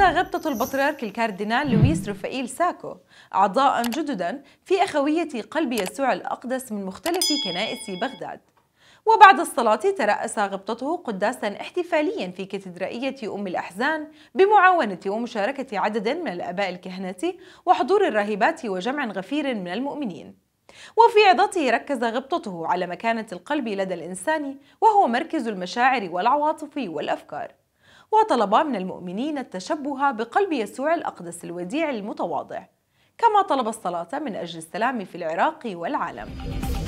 هذا غبطة البطريرك الكاردينال لويس رفائيل ساكو أعضاء جددا في أخوية قلب يسوع الأقدس من مختلف كنائس بغداد وبعد الصلاة ترأس غبطته قداسا احتفاليا في كاتدرائية أم الأحزان بمعاونة ومشاركة عدد من الآباء الكهنة وحضور الراهبات وجمع غفير من المؤمنين وفي عظته ركز غبطته على مكانة القلب لدى الإنسان وهو مركز المشاعر والعواطف والأفكار وطلب من المؤمنين التشبه بقلب يسوع الأقدس الوديع المتواضع كما طلب الصلاة من أجل السلام في العراق والعالم